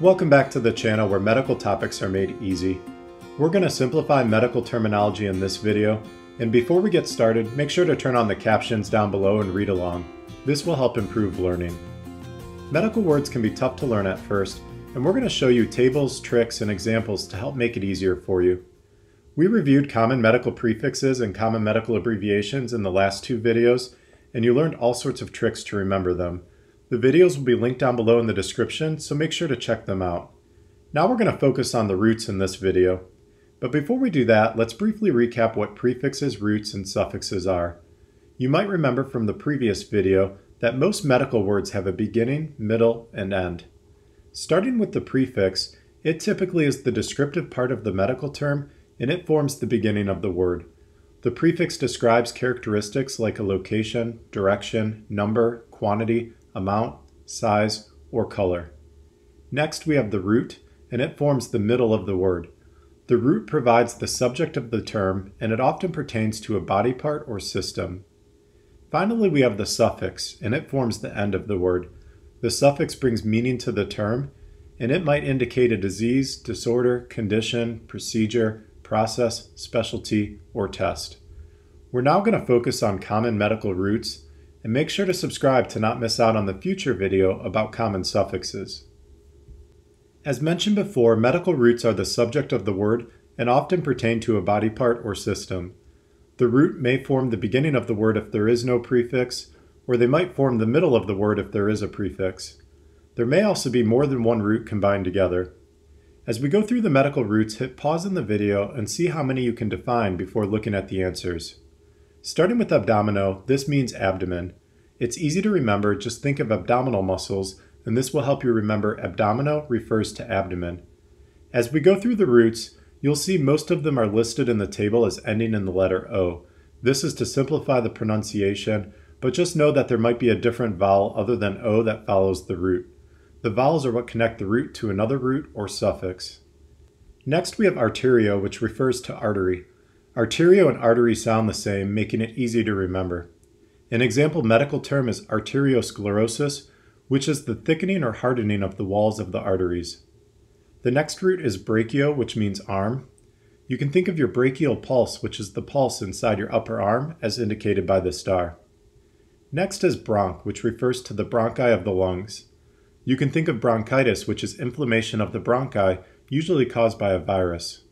Welcome back to the channel where medical topics are made easy. We're going to simplify medical terminology in this video, and before we get started, make sure to turn on the captions down below and read along. This will help improve learning. Medical words can be tough to learn at first, and we're going to show you tables, tricks, and examples to help make it easier for you. We reviewed common medical prefixes and common medical abbreviations in the last two videos, and you learned all sorts of tricks to remember them. The videos will be linked down below in the description, so make sure to check them out. Now we're going to focus on the roots in this video. But before we do that, let's briefly recap what prefixes, roots, and suffixes are. You might remember from the previous video that most medical words have a beginning, middle, and end. Starting with the prefix, it typically is the descriptive part of the medical term and it forms the beginning of the word. The prefix describes characteristics like a location, direction, number, quantity, amount, size, or color. Next, we have the root, and it forms the middle of the word. The root provides the subject of the term, and it often pertains to a body part or system. Finally, we have the suffix, and it forms the end of the word. The suffix brings meaning to the term, and it might indicate a disease, disorder, condition, procedure, process, specialty, or test. We're now going to focus on common medical roots and make sure to subscribe to not miss out on the future video about common suffixes. As mentioned before, medical roots are the subject of the word and often pertain to a body part or system. The root may form the beginning of the word if there is no prefix, or they might form the middle of the word if there is a prefix. There may also be more than one root combined together. As we go through the medical roots, hit pause in the video and see how many you can define before looking at the answers. Starting with abdomino, this means abdomen. It's easy to remember, just think of abdominal muscles, and this will help you remember abdomino refers to abdomen. As we go through the roots, you'll see most of them are listed in the table as ending in the letter O. This is to simplify the pronunciation, but just know that there might be a different vowel other than O that follows the root. The vowels are what connect the root to another root or suffix. Next we have arterio, which refers to artery. Arterio and artery sound the same, making it easy to remember. An example medical term is arteriosclerosis, which is the thickening or hardening of the walls of the arteries. The next root is brachio, which means arm. You can think of your brachial pulse, which is the pulse inside your upper arm, as indicated by the star. Next is bronch, which refers to the bronchi of the lungs. You can think of bronchitis, which is inflammation of the bronchi, usually caused by a virus.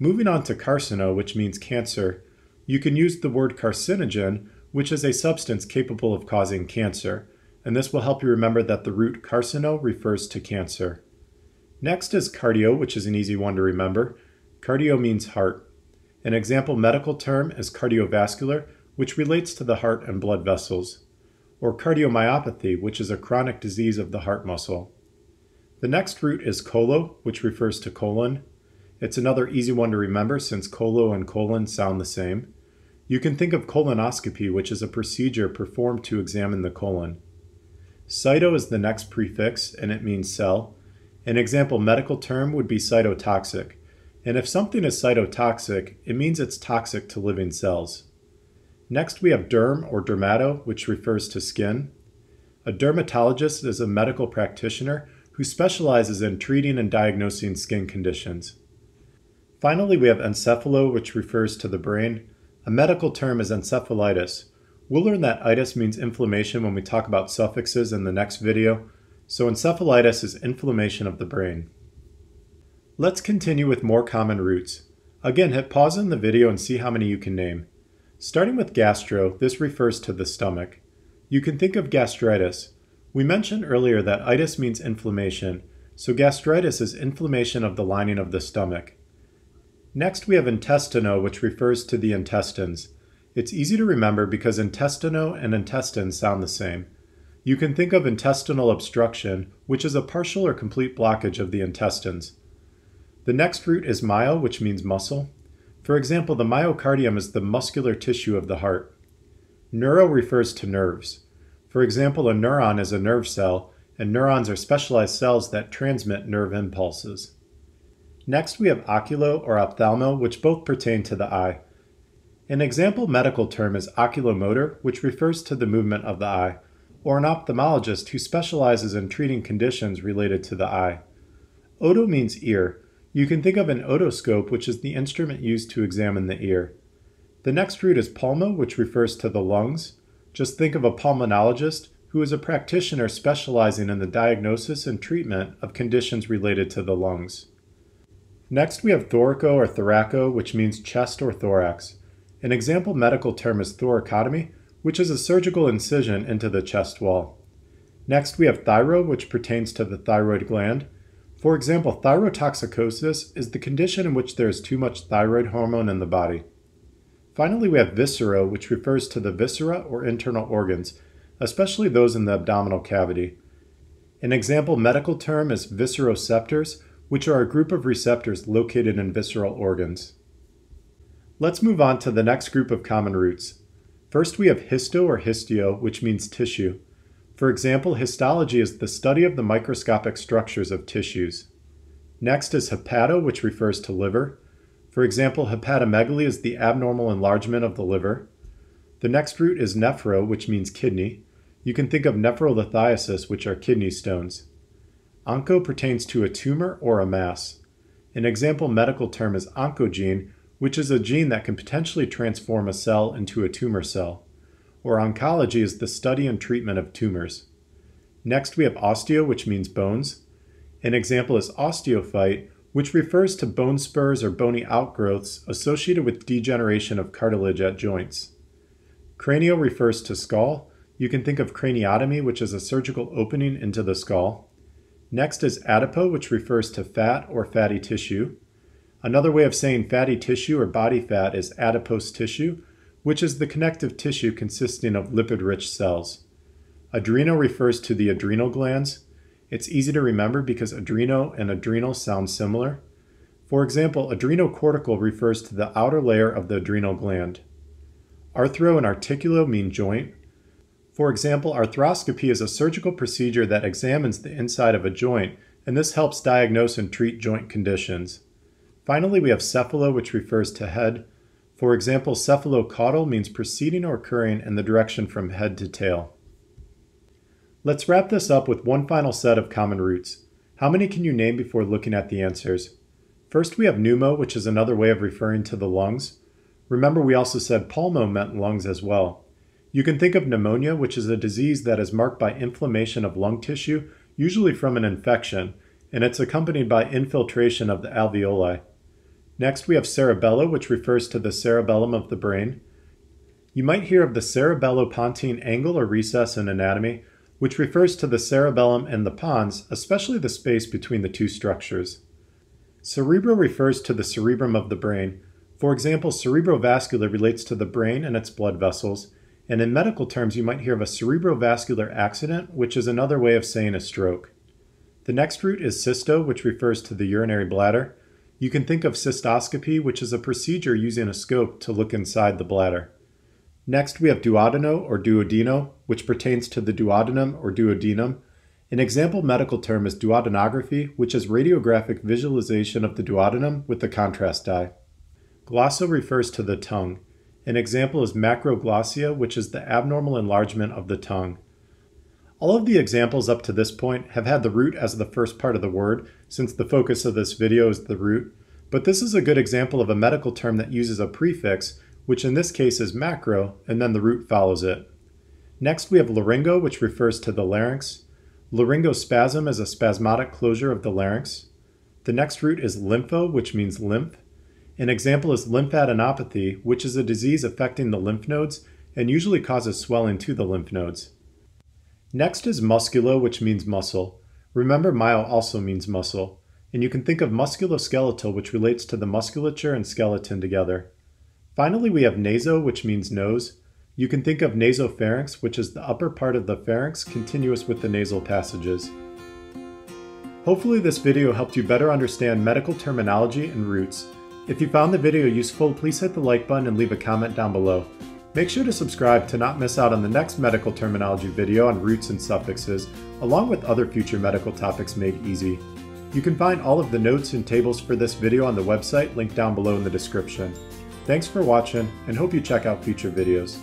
Moving on to carcino, which means cancer, you can use the word carcinogen, which is a substance capable of causing cancer, and this will help you remember that the root carcino refers to cancer. Next is cardio, which is an easy one to remember. Cardio means heart. An example medical term is cardiovascular, which relates to the heart and blood vessels, or cardiomyopathy, which is a chronic disease of the heart muscle. The next root is colo, which refers to colon, it's another easy one to remember since colo and colon sound the same. You can think of colonoscopy, which is a procedure performed to examine the colon. Cyto is the next prefix, and it means cell. An example medical term would be cytotoxic, and if something is cytotoxic, it means it's toxic to living cells. Next, we have derm or dermato, which refers to skin. A dermatologist is a medical practitioner who specializes in treating and diagnosing skin conditions. Finally, we have encephalo, which refers to the brain. A medical term is encephalitis. We'll learn that itis means inflammation when we talk about suffixes in the next video, so encephalitis is inflammation of the brain. Let's continue with more common roots. Again, hit pause in the video and see how many you can name. Starting with gastro, this refers to the stomach. You can think of gastritis. We mentioned earlier that itis means inflammation, so gastritis is inflammation of the lining of the stomach. Next, we have intestino, which refers to the intestines. It's easy to remember because intestino and intestine sound the same. You can think of intestinal obstruction, which is a partial or complete blockage of the intestines. The next root is myo, which means muscle. For example, the myocardium is the muscular tissue of the heart. Neuro refers to nerves. For example, a neuron is a nerve cell, and neurons are specialized cells that transmit nerve impulses. Next, we have oculo or ophthalmo, which both pertain to the eye. An example medical term is oculomotor, which refers to the movement of the eye, or an ophthalmologist who specializes in treating conditions related to the eye. Odo means ear. You can think of an otoscope, which is the instrument used to examine the ear. The next root is pulmo, which refers to the lungs. Just think of a pulmonologist who is a practitioner specializing in the diagnosis and treatment of conditions related to the lungs. Next, we have thoraco or thoraco, which means chest or thorax. An example medical term is thoracotomy, which is a surgical incision into the chest wall. Next, we have thyro, which pertains to the thyroid gland. For example, thyrotoxicosis is the condition in which there is too much thyroid hormone in the body. Finally, we have viscera, which refers to the viscera or internal organs, especially those in the abdominal cavity. An example medical term is visceroceptors, which are a group of receptors located in visceral organs. Let's move on to the next group of common roots. First, we have histo or histio, which means tissue. For example, histology is the study of the microscopic structures of tissues. Next is hepato, which refers to liver. For example, hepatomegaly is the abnormal enlargement of the liver. The next root is nephro, which means kidney. You can think of nephrolithiasis, which are kidney stones. Onco pertains to a tumor or a mass. An example medical term is oncogene, which is a gene that can potentially transform a cell into a tumor cell. Or oncology is the study and treatment of tumors. Next, we have osteo, which means bones. An example is osteophyte, which refers to bone spurs or bony outgrowths associated with degeneration of cartilage at joints. Cranial refers to skull. You can think of craniotomy, which is a surgical opening into the skull. Next is adipo, which refers to fat or fatty tissue. Another way of saying fatty tissue or body fat is adipose tissue, which is the connective tissue consisting of lipid-rich cells. Adreno refers to the adrenal glands. It's easy to remember because adreno and adrenal sound similar. For example, adrenocortical refers to the outer layer of the adrenal gland. Arthro and articulo mean joint, for example, arthroscopy is a surgical procedure that examines the inside of a joint, and this helps diagnose and treat joint conditions. Finally, we have cephalo, which refers to head. For example, cephalocaudal means proceeding or occurring in the direction from head to tail. Let's wrap this up with one final set of common roots. How many can you name before looking at the answers? First, we have pneumo, which is another way of referring to the lungs. Remember, we also said palmo meant lungs as well. You can think of pneumonia, which is a disease that is marked by inflammation of lung tissue, usually from an infection, and it's accompanied by infiltration of the alveoli. Next, we have cerebellum, which refers to the cerebellum of the brain. You might hear of the cerebellopontine angle or recess in anatomy, which refers to the cerebellum and the pons, especially the space between the two structures. Cerebro refers to the cerebrum of the brain. For example, cerebrovascular relates to the brain and its blood vessels, and in medical terms, you might hear of a cerebrovascular accident, which is another way of saying a stroke. The next root is cysto, which refers to the urinary bladder. You can think of cystoscopy, which is a procedure using a scope to look inside the bladder. Next, we have duodeno or duodeno, which pertains to the duodenum or duodenum. An example medical term is duodenography, which is radiographic visualization of the duodenum with the contrast dye. Glossa refers to the tongue. An example is macroglossia, which is the abnormal enlargement of the tongue. All of the examples up to this point have had the root as the first part of the word, since the focus of this video is the root, but this is a good example of a medical term that uses a prefix, which in this case is macro, and then the root follows it. Next we have laryngo, which refers to the larynx. Laryngospasm is a spasmodic closure of the larynx. The next root is lympho, which means lymph. An example is lymphadenopathy, which is a disease affecting the lymph nodes and usually causes swelling to the lymph nodes. Next is musculo, which means muscle. Remember, myo also means muscle, and you can think of musculoskeletal, which relates to the musculature and skeleton together. Finally, we have naso, which means nose. You can think of nasopharynx, which is the upper part of the pharynx continuous with the nasal passages. Hopefully this video helped you better understand medical terminology and roots if you found the video useful, please hit the like button and leave a comment down below. Make sure to subscribe to not miss out on the next medical terminology video on roots and suffixes, along with other future medical topics made easy. You can find all of the notes and tables for this video on the website linked down below in the description. Thanks for watching and hope you check out future videos.